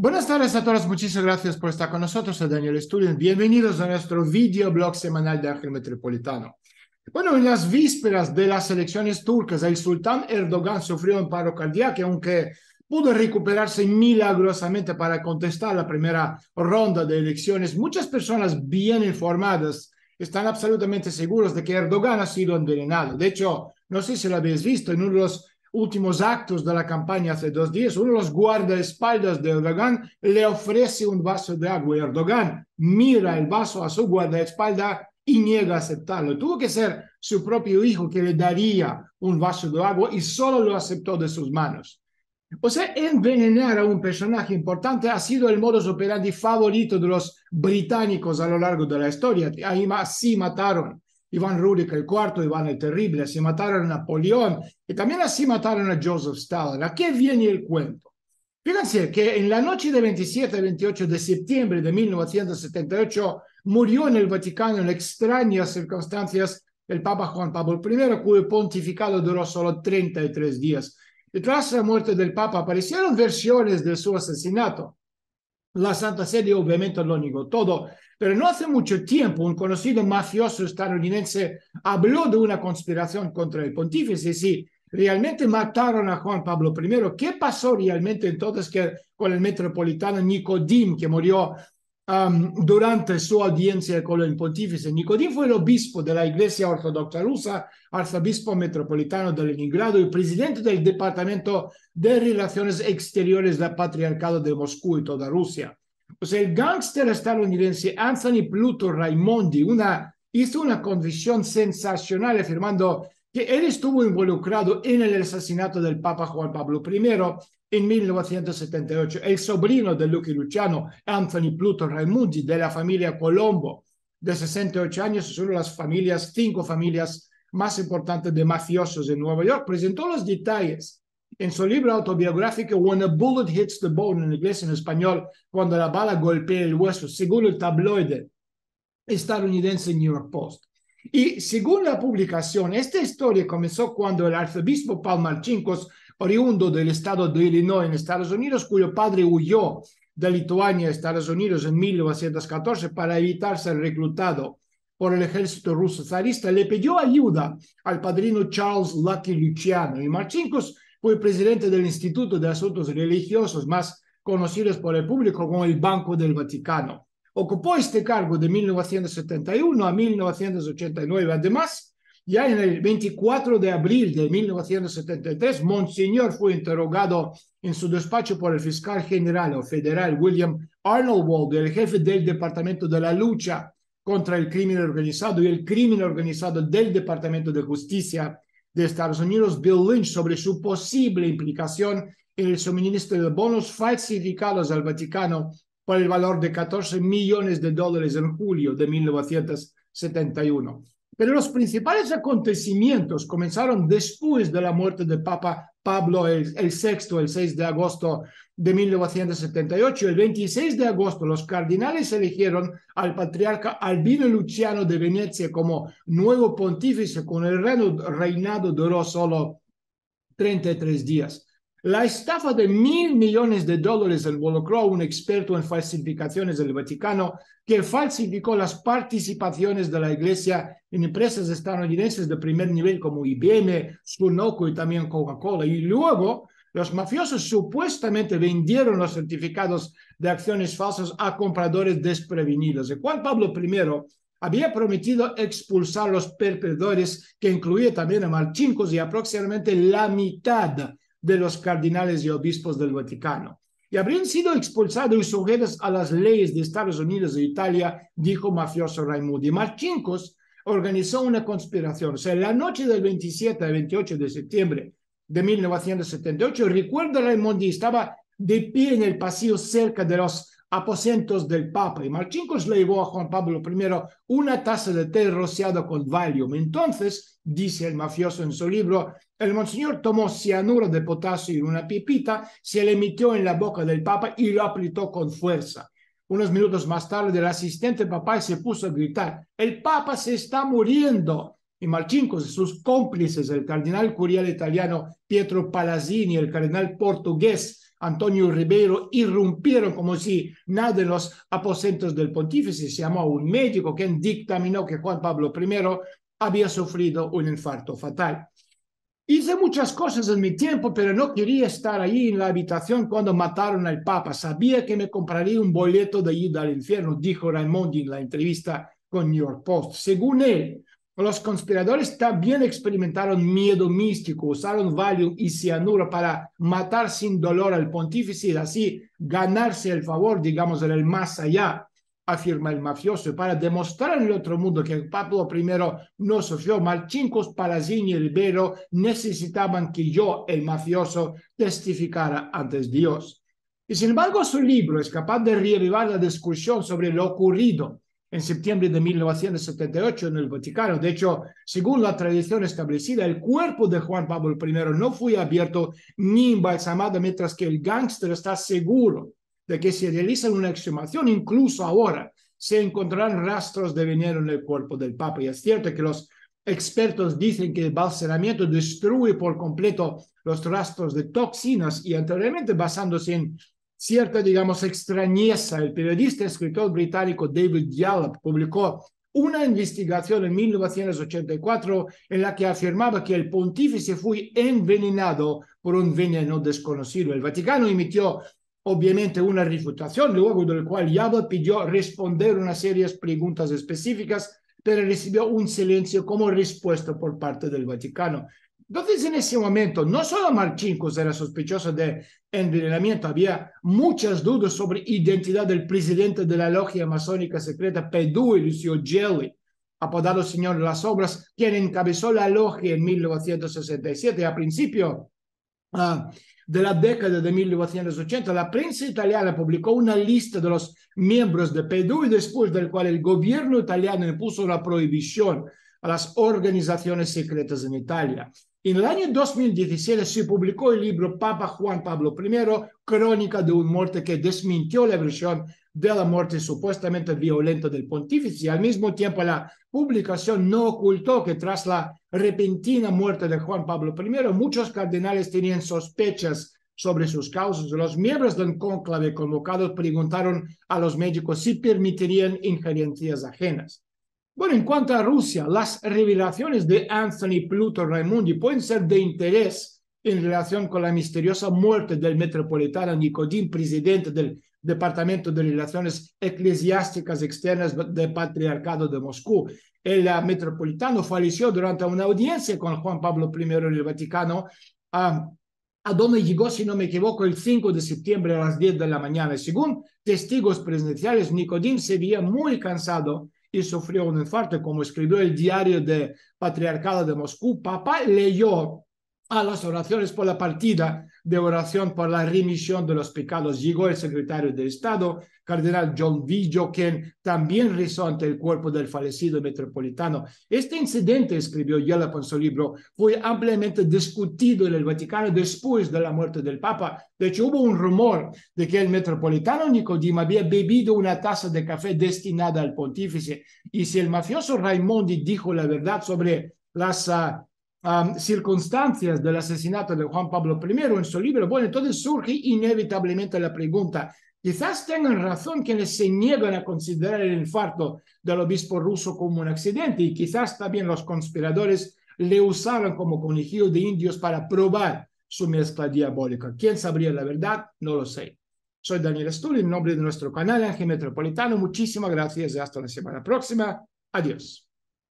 Buenas tardes a todos, muchísimas gracias por estar con nosotros, soy Daniel Estudio. Bienvenidos a nuestro videoblog semanal de Ángel Metropolitano. Bueno, en las vísperas de las elecciones turcas, el sultán Erdogan sufrió un paro cardíaco, aunque pudo recuperarse milagrosamente para contestar la primera ronda de elecciones. Muchas personas bien informadas están absolutamente seguros de que Erdogan ha sido envenenado. De hecho, no sé si lo habéis visto, en uno de los últimos actos de la campaña hace dos días, uno de los guardaespaldas de Erdogan le ofrece un vaso de agua y Erdogan mira el vaso a su guardaespalda y niega a aceptarlo. Tuvo que ser su propio hijo que le daría un vaso de agua y solo lo aceptó de sus manos. O sea, envenenar a un personaje importante ha sido el modus operandi favorito de los británicos a lo largo de la historia. Ahí sí mataron Iván Rurik el cuarto, Iván el Terrible, así mataron a Napoleón y también así mataron a Joseph Stalin. ¿A qué viene el cuento? Fíjense que en la noche de 27 28 de septiembre de 1978 murió en el Vaticano en extrañas circunstancias el Papa Juan Pablo I, cuyo pontificado duró solo 33 días. Detrás de la muerte del Papa aparecieron versiones de su asesinato. La Santa Sede obviamente lo negó todo pero no hace mucho tiempo un conocido mafioso estadounidense habló de una conspiración contra el pontífice. Si realmente mataron a Juan Pablo I, ¿qué pasó realmente entonces que, con el metropolitano Nicodim, que murió um, durante su audiencia con el pontífice? Nicodim fue el obispo de la Iglesia Ortodoxa Rusa, arzobispo metropolitano de Leningrado y presidente del Departamento de Relaciones Exteriores del Patriarcado de Moscú y toda Rusia. Pues el gángster estadounidense Anthony Pluto Raimondi una, hizo una confesión sensacional afirmando que él estuvo involucrado en el asesinato del Papa Juan Pablo I en 1978. El sobrino de Lucky Luciano, Anthony Pluto Raimondi, de la familia Colombo, de 68 años, son las familias, cinco familias más importantes de mafiosos de Nueva York, presentó los detalles en su libro autobiográfico When a Bullet Hits the Bone, en inglés en español, cuando la bala golpea el hueso, según el tabloide estadounidense New York Post. Y según la publicación, esta historia comenzó cuando el arzobispo Marchinkos, oriundo del estado de Illinois en Estados Unidos, cuyo padre huyó de Lituania a Estados Unidos en 1914 para evitar ser reclutado por el ejército ruso zarista, le pidió ayuda al padrino Charles Lucky Luciano y Marchinkos fue presidente del Instituto de Asuntos Religiosos, más conocidos por el público como el Banco del Vaticano. Ocupó este cargo de 1971 a 1989. Además, ya en el 24 de abril de 1973, Monseñor fue interrogado en su despacho por el fiscal general o federal William Arnold Wald, el jefe del Departamento de la Lucha contra el Crimen Organizado y el Crimen Organizado del Departamento de Justicia de Estados Unidos, Bill Lynch, sobre su posible implicación en el suministro de bonos falsificados al Vaticano por el valor de 14 millones de dólares en julio de 1971. Pero los principales acontecimientos comenzaron después de la muerte del Papa Pablo el, VI, el 6 de agosto de 1978. El 26 de agosto los cardinales eligieron al patriarca Albino Luciano de Venecia como nuevo pontífice con el reinado duró solo 33 días. La estafa de mil millones de dólares del a un experto en falsificaciones del Vaticano que falsificó las participaciones de la Iglesia en empresas estadounidenses de primer nivel como IBM, Sunoco y también Coca-Cola. Y luego los mafiosos supuestamente vendieron los certificados de acciones falsas a compradores desprevenidos. de Juan Pablo I había prometido expulsar a los perpetradores, que incluía también a Marchincos y aproximadamente la mitad de los cardinales y obispos del Vaticano. Y habrían sido expulsados y sujetos a las leyes de Estados Unidos e Italia, dijo mafioso Raimondi. Marchincos organizó una conspiración. O sea, la noche del 27 al 28 de septiembre de 1978, recuerdo Raimondi estaba de pie en el pasillo cerca de los aposentos del Papa y Marchinkos le llevó a Juan Pablo I una taza de té rociada con Valium. Entonces, dice el mafioso en su libro, el monseñor tomó cianuro de potasio y una pipita, se le metió en la boca del Papa y lo apretó con fuerza. Unos minutos más tarde, el asistente papá se puso a gritar, el Papa se está muriendo y Marchinkos y sus cómplices, el cardenal curial italiano Pietro Palazzini, el cardenal portugués Antonio Ribeiro, irrumpieron como si nada en los aposentos del pontífice. Se llamó a un médico quien dictaminó que Juan Pablo I había sufrido un infarto fatal. Hice muchas cosas en mi tiempo, pero no quería estar ahí en la habitación cuando mataron al Papa. Sabía que me compraría un boleto de ida al infierno, dijo Raimondi en la entrevista con New York Post. Según él, los conspiradores también experimentaron miedo místico, usaron Valium y cianuro para matar sin dolor al pontífice y así ganarse el favor, digamos, del más allá, afirma el mafioso, para demostrar en el otro mundo que Pablo I no sufrió. Marchincos, Palazini y Vero necesitaban que yo, el mafioso, testificara antes Dios. Y sin embargo, su libro es capaz de revivar la discusión sobre lo ocurrido en septiembre de 1978 en el Vaticano. De hecho, según la tradición establecida, el cuerpo de Juan Pablo I no fue abierto ni embalsamado, mientras que el gángster está seguro de que se realizan una exhumación, incluso ahora, se encontrarán rastros de veneno en el cuerpo del Papa. Y es cierto que los expertos dicen que el balsamamiento destruye por completo los rastros de toxinas y anteriormente, basándose en cierta, digamos, extrañeza. El periodista y escritor británico David Yallop publicó una investigación en 1984 en la que afirmaba que el pontífice fue envenenado por un veneno desconocido. El Vaticano emitió obviamente una refutación, luego del cual Yallop pidió responder una serie de preguntas específicas, pero recibió un silencio como respuesta por parte del Vaticano. Entonces, en ese momento, no solo Marchincos era sospechoso de envenenamiento, había muchas dudas sobre identidad del presidente de la logia masónica secreta y Lucio Gelli, apodado Señor de las Obras, quien encabezó la logia en 1967. A principio ah, de la década de 1980, la prensa italiana publicó una lista de los miembros de y después del cual el gobierno italiano impuso la prohibición a las organizaciones secretas en Italia. En el año 2017 se publicó el libro Papa Juan Pablo I, Crónica de un muerte que desmintió la versión de la muerte supuestamente violenta del pontífice al mismo tiempo la publicación no ocultó que tras la repentina muerte de Juan Pablo I, muchos cardenales tenían sospechas sobre sus causas. Los miembros del cónclave convocados preguntaron a los médicos si permitirían injerencias ajenas. Bueno, en cuanto a Rusia, las revelaciones de Anthony Pluto Raimondi pueden ser de interés en relación con la misteriosa muerte del metropolitano Nicodín, presidente del Departamento de Relaciones Eclesiásticas Externas del Patriarcado de Moscú. El ah, metropolitano falleció durante una audiencia con Juan Pablo I en el Vaticano, ah, a, donde llegó, si no me equivoco, el 5 de septiembre a las 10 de la mañana. Según testigos presenciales, Nicodín se veía muy cansado y sufrió un infarto, como escribió el diario de Patriarcado de Moscú, papá leyó a las oraciones por la partida de oración por la remisión de los pecados, llegó el secretario de Estado, cardenal John Villo, quien también rezó ante el cuerpo del fallecido metropolitano. Este incidente, escribió Yelap en su libro, fue ampliamente discutido en el Vaticano después de la muerte del Papa. De hecho, hubo un rumor de que el metropolitano Nicodima había bebido una taza de café destinada al pontífice. Y si el mafioso Raimondi dijo la verdad sobre la uh, ah, circunstancias del asesinato de Juan Pablo I en su libro, bueno, entonces surge inevitablemente la pregunta, quizás tengan razón quienes se niegan a considerar el infarto del obispo ruso como un accidente y quizás también los conspiradores le usaron como conejillo de indios para probar su mezcla diabólica. ¿Quién sabría la verdad? No lo sé. Soy Daniel Sturri, en nombre de nuestro canal Ángel Metropolitano. Muchísimas gracias y hasta la semana próxima. Adiós.